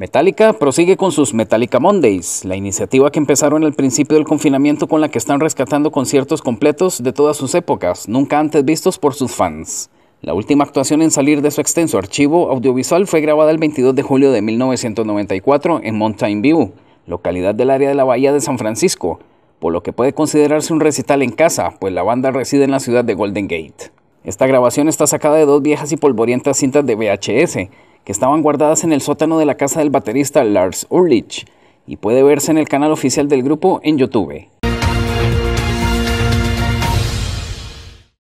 Metallica prosigue con sus Metallica Mondays, la iniciativa que empezaron al principio del confinamiento con la que están rescatando conciertos completos de todas sus épocas, nunca antes vistos por sus fans. La última actuación en salir de su extenso archivo audiovisual fue grabada el 22 de julio de 1994 en Mountain View, localidad del área de la Bahía de San Francisco, por lo que puede considerarse un recital en casa, pues la banda reside en la ciudad de Golden Gate. Esta grabación está sacada de dos viejas y polvorientas cintas de VHS, estaban guardadas en el sótano de la casa del baterista Lars Ulrich y puede verse en el canal oficial del grupo en YouTube.